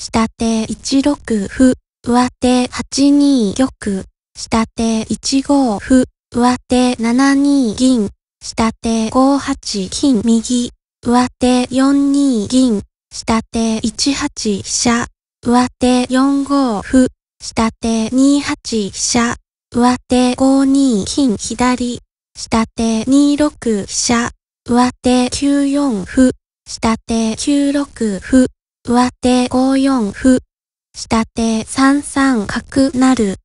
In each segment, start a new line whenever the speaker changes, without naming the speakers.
下手1六歩、上手8二玉、下手1五歩、上手7二銀、下手5八金右、上手4二銀、下手1八飛車、上手4五歩、下手2八飛車、上手5二金左、下手2六飛車、上手9四歩、下手9六歩、上手5四歩。下手3三角なる。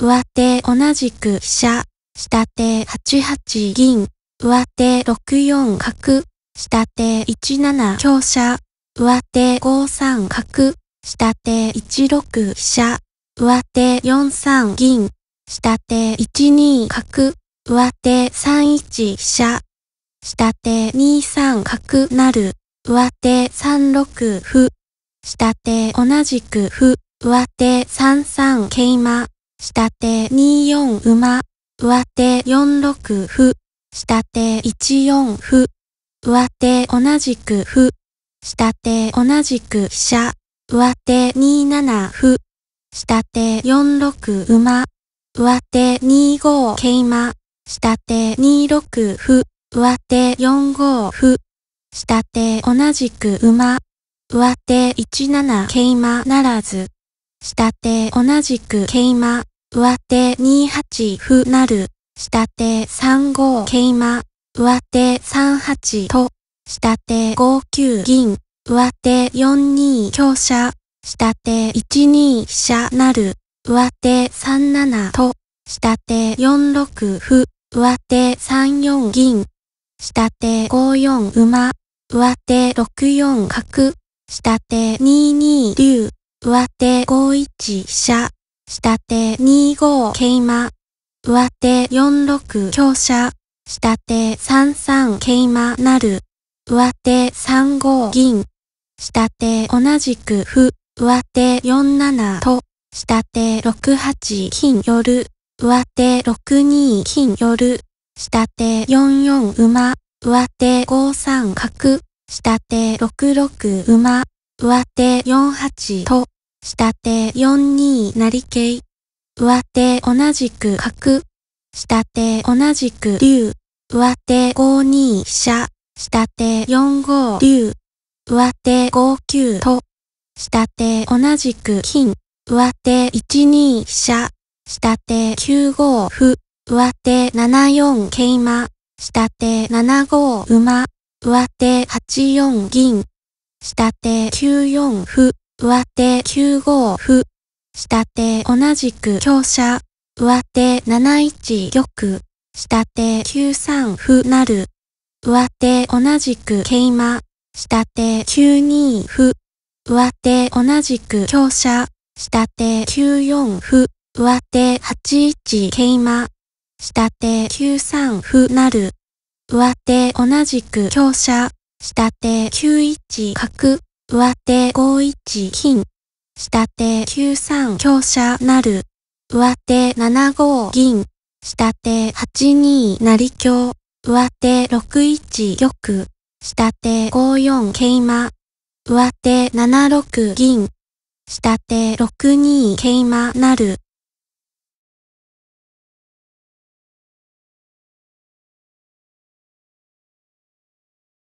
上手同じく飛車。下手8八銀。上手6四角。下手1七強車。上手5三角。下手1六飛車。上手4三銀。下手1二角。上手3一飛車。下手2三角なる。上手3六歩、下手同じく歩、上手3三桂馬、下手2四馬、上手4六歩、下手1四歩、上手同じく歩、下手同じく飛車、上手2七歩、下手4六馬、上手2五桂馬、下手2六歩、上手4五歩、下手同じく馬、上手17桂馬ならず、下手同じく桂馬、上手28歩なる、下手35桂馬、上手38と、下手5九銀、上手4二強者、下手1二飛車なる、上手3七と、下手4六歩、上手3四銀、下手5四馬、上手6四角、下手2二竜、上手5一飛車、下手2五桂馬、上手4六強車、下手3三桂馬なる、上手3五銀、下手同じく歩、上手4七と、下手6八金寄る、上手6二金寄る、下手4四馬、上手5三角、下手6六馬、上手4八と、下手4二成桂、上手同じく角、下手同じく竜、上手5二飛車、下手4五竜、上手5九と、下手同じく金、上手1二飛車、下手9五歩、上手7四桂馬。下手7五馬、上手8四銀、下手9四歩、上手9五歩、下手同じく強者、上手7一玉、下手9三歩なる、上手同じく桂馬、下手9二歩、上手同じく強者、下手9四歩、上手8一桂馬、下手9三歩なる。上手同じく強者。下手9一角。上手5一金。下手9三強者なる。上手7五銀。下手8二成強。上手6一玉。下手5四桂馬。上手7六銀。下手6二桂馬なる。